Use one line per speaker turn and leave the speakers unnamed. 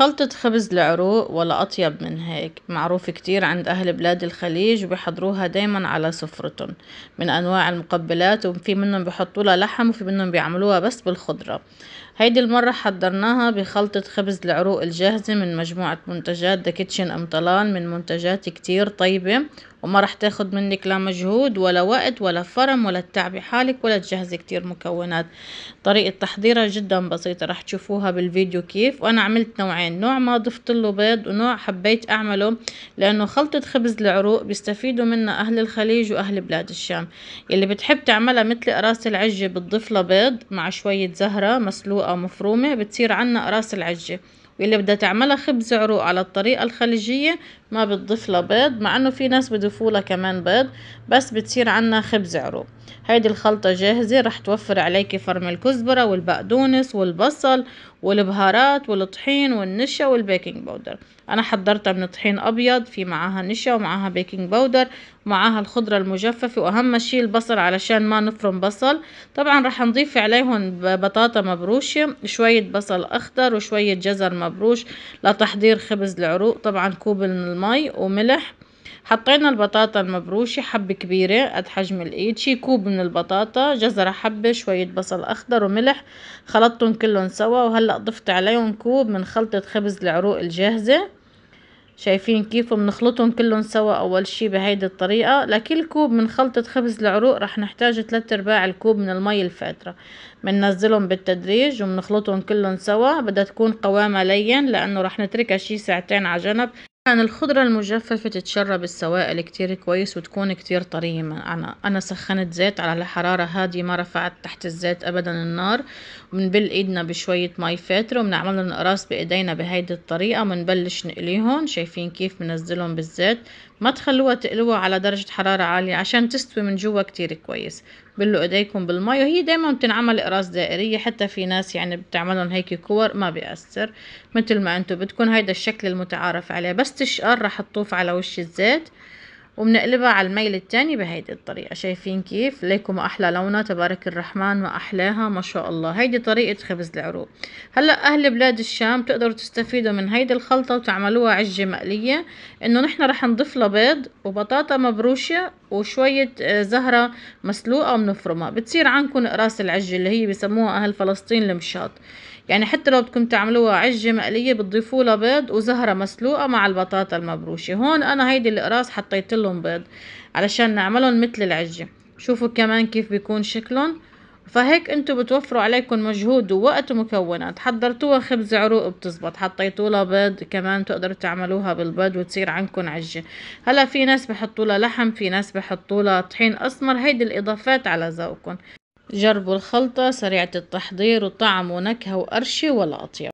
خلطة خبز العروق ولا أطيب من هيك معروف كتير عند أهل بلاد الخليج وبيحضروها دايما على سفرتهم من أنواع المقبلات وفي منهم بيحطوا لها لحم وفي منهم بيعملوها بس بالخضرة هيدي المرة حضرناها بخلطة خبز العروق الجاهزة من مجموعة منتجات ذا كيتشن أم طلال من منتجات كتير طيبة وما رح تاخد منك لا مجهود ولا وقت ولا فرم ولا تتعبي حالك ولا تجهزي كتير مكونات طريقة تحضيرها جدا بسيطة رح تشوفوها بالفيديو كيف وانا عملت نوعين نوع ما ضفت له بيض ونوع حبيت اعمله لانه خلطة خبز العروق بيستفيدوا منها اهل الخليج واهل بلاد الشام اللي بتحب تعملها مثل قراص العجة بتضيف له بيض مع شوية زهرة مسلوقة مفرومة بتصير عنا قراص العجة واللي بدها تعملها خبز عروق على الطريقة الخليجية ما بتضيف لها بيض مع انه في ناس بضيفوا لها كمان بيض بس بتصير عنا خبز عروق هيدي الخلطة جاهزة رح توفر عليكي فرم الكزبرة والبقدونس والبصل والبهارات والطحين والنشا والبيكنج باودر انا حضرتها من طحين ابيض في معاها نشا ومعاها بيكنج باودر ومعاها الخضره المجففه واهم شيء البصل علشان ما نفرم بصل طبعا راح نضيف عليهم بطاطا مبروشه شويه بصل اخضر وشويه جزر مبروش لتحضير خبز العروق طبعا كوب من المي وملح حطينا البطاطا المبروشة حبة كبيرة قد حجم الايد شي كوب من البطاطا جزرة حبة شوية بصل اخضر وملح خلطتهم كلهم سوا وهلأ ضفت عليهم كوب من خلطة خبز العروق الجاهزة شايفين كيف بنخلطهم كلهم سوا اول شي بهيدي الطريقة لكل كوب من خلطة خبز العروق رح نحتاج تلات ارباع الكوب من المي الفاترة بننزلهم بالتدريج وبنخلطهم كلهم سوا بدها تكون قوامها لين لانه رح نتركها شي ساعتين على جنب يعني الخضرة المجففة تتشرب السوائل كتير كويس وتكون كتير طرية أنا أنا سخنت زيت على حرارة هادية ما رفعت تحت الزيت أبدا النار بنبل إيدنا بشوية مي فاترة وبنعملن الأقراص بإيدينا بهيدي الطريقة وبنبلش نقليهم شايفين كيف بنزلهم بالزيت ما تخلوها تقلوها على درجة حرارة عالية عشان تستوي من جوا كتير كويس بلوا ايديكم بالمي وهي دايما بتنعمل اقراص دائريه حتى في ناس يعني بتعملهم هيك كور ما بيأثر مثل ما انتم بدكم هيدا الشكل المتعارف عليه بس تشقر رح تطوف على وش الزيت وبنقلبها على الميل الثاني بهيدي الطريقة شايفين كيف ليكم أحلى لونها تبارك الرحمن وأحلاها ما شاء الله هيدي طريقة خبز العروق هلأ أهل بلاد الشام بتقدروا تستفيدوا من هيدي الخلطة وتعملوها عجة مقلية إنه نحن رح نضيف لها بيض وبطاطا مبروشة وشوية آه، زهرة مسلوقة ومنفرمها بتصير عندكم قراص العجة اللي هي بسموها أهل فلسطين المشاط يعني حتى لو بدكم تعملوها عجة مقلية بتضيفوا لها بيض وزهرة مسلوقة مع البطاطا المبروشة هون أنا هيدي القراص حطيت لهم بيض علشان نعملهم مثل العجة شوفوا كمان كيف بيكون شكلهم فهيك انتم بتوفروا عليكم مجهود ووقت ومكونات حضرتوها خبز عروق بتزبط حطيتوا لها بيض كمان تقدروا تعملوها بالبيض وتصير عندكم عجه هلا في ناس بحطوا لها لحم في ناس بحطوا لها طحين اسمر هيدي الاضافات على ذوقكم جربوا الخلطة سريعة التحضير وطعم ونكهة وقرشي ولا أطيب